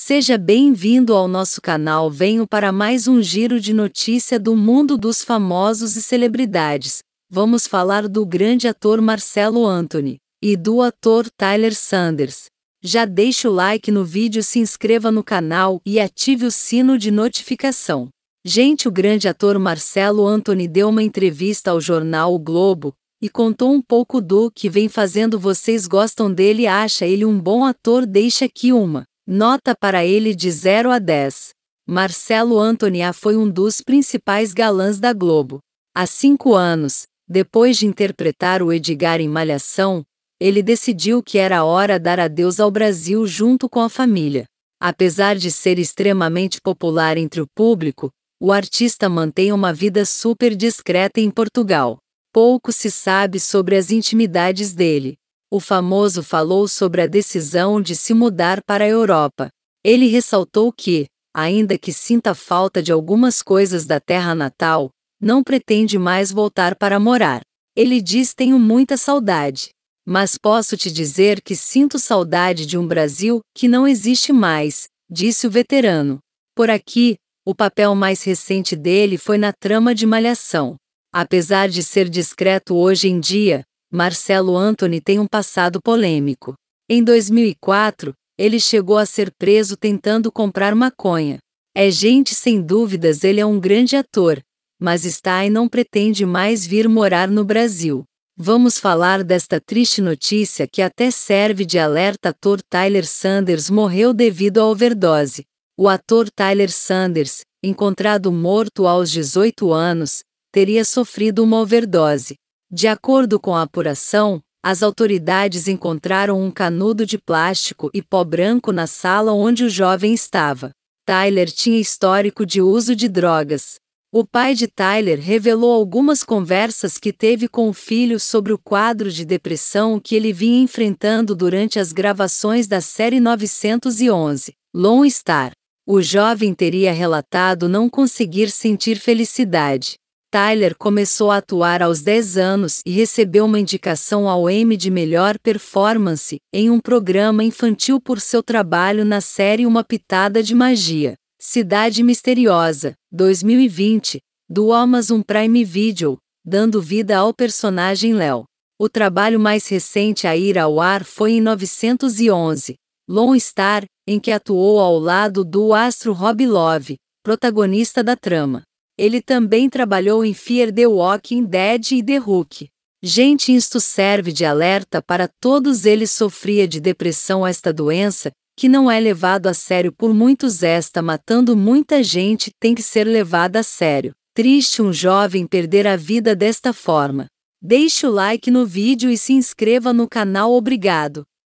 Seja bem-vindo ao nosso canal. Venho para mais um giro de notícia do mundo dos famosos e celebridades. Vamos falar do grande ator Marcelo Anthony e do ator Tyler Sanders. Já deixe o like no vídeo, se inscreva no canal e ative o sino de notificação. Gente, o grande ator Marcelo Anthony deu uma entrevista ao jornal O Globo e contou um pouco do que vem fazendo. Vocês gostam dele, acha ele um bom ator, deixa aqui uma. Nota para ele de 0 a 10. Marcelo Antonia foi um dos principais galãs da Globo. Há cinco anos, depois de interpretar o Edgar em Malhação, ele decidiu que era hora dar adeus ao Brasil junto com a família. Apesar de ser extremamente popular entre o público, o artista mantém uma vida super discreta em Portugal. Pouco se sabe sobre as intimidades dele. O famoso falou sobre a decisão de se mudar para a Europa. Ele ressaltou que, ainda que sinta falta de algumas coisas da terra natal, não pretende mais voltar para morar. Ele diz: Tenho muita saudade. Mas posso te dizer que sinto saudade de um Brasil que não existe mais, disse o veterano. Por aqui, o papel mais recente dele foi na trama de Malhação. Apesar de ser discreto hoje em dia, Marcelo Anthony tem um passado polêmico. Em 2004, ele chegou a ser preso tentando comprar maconha. É gente sem dúvidas, ele é um grande ator, mas está e não pretende mais vir morar no Brasil. Vamos falar desta triste notícia que até serve de alerta: ator Tyler Sanders morreu devido à overdose. O ator Tyler Sanders, encontrado morto aos 18 anos, teria sofrido uma overdose. De acordo com a apuração, as autoridades encontraram um canudo de plástico e pó branco na sala onde o jovem estava. Tyler tinha histórico de uso de drogas. O pai de Tyler revelou algumas conversas que teve com o filho sobre o quadro de depressão que ele vinha enfrentando durante as gravações da série 911, Lone Star. O jovem teria relatado não conseguir sentir felicidade. Tyler começou a atuar aos 10 anos e recebeu uma indicação ao Emmy de Melhor Performance em um programa infantil por seu trabalho na série Uma Pitada de Magia, Cidade Misteriosa, 2020, do Amazon Prime Video, dando vida ao personagem Léo. O trabalho mais recente a ir ao ar foi em 911, Lone Star, em que atuou ao lado do astro Rob Love, protagonista da trama. Ele também trabalhou em Fear the Walking Dead e The Rookie. Gente, isto serve de alerta para todos eles sofria de depressão esta doença, que não é levado a sério por muitos esta matando muita gente tem que ser levada a sério. Triste um jovem perder a vida desta forma. Deixe o like no vídeo e se inscreva no canal obrigado.